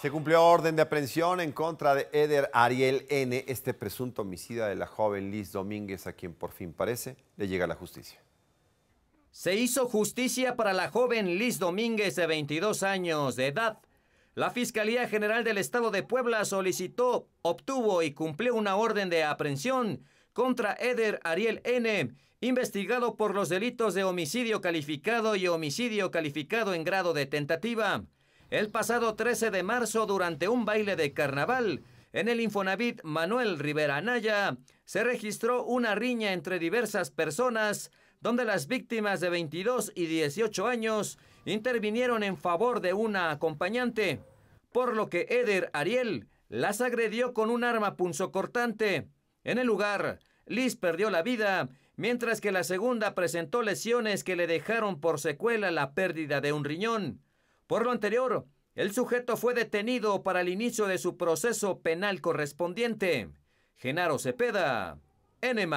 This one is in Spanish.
Se cumplió orden de aprehensión en contra de Eder Ariel N., este presunto homicida de la joven Liz Domínguez, a quien por fin parece le llega la justicia. Se hizo justicia para la joven Liz Domínguez, de 22 años de edad. La Fiscalía General del Estado de Puebla solicitó, obtuvo y cumplió una orden de aprehensión contra Eder Ariel N., investigado por los delitos de homicidio calificado y homicidio calificado en grado de tentativa el pasado 13 de marzo durante un baile de carnaval. En el Infonavit Manuel Rivera Anaya se registró una riña entre diversas personas donde las víctimas de 22 y 18 años intervinieron en favor de una acompañante, por lo que Eder Ariel las agredió con un arma punzocortante. En el lugar, Liz perdió la vida, mientras que la segunda presentó lesiones que le dejaron por secuela la pérdida de un riñón. Por lo anterior, el sujeto fue detenido para el inicio de su proceso penal correspondiente. Genaro Cepeda, N.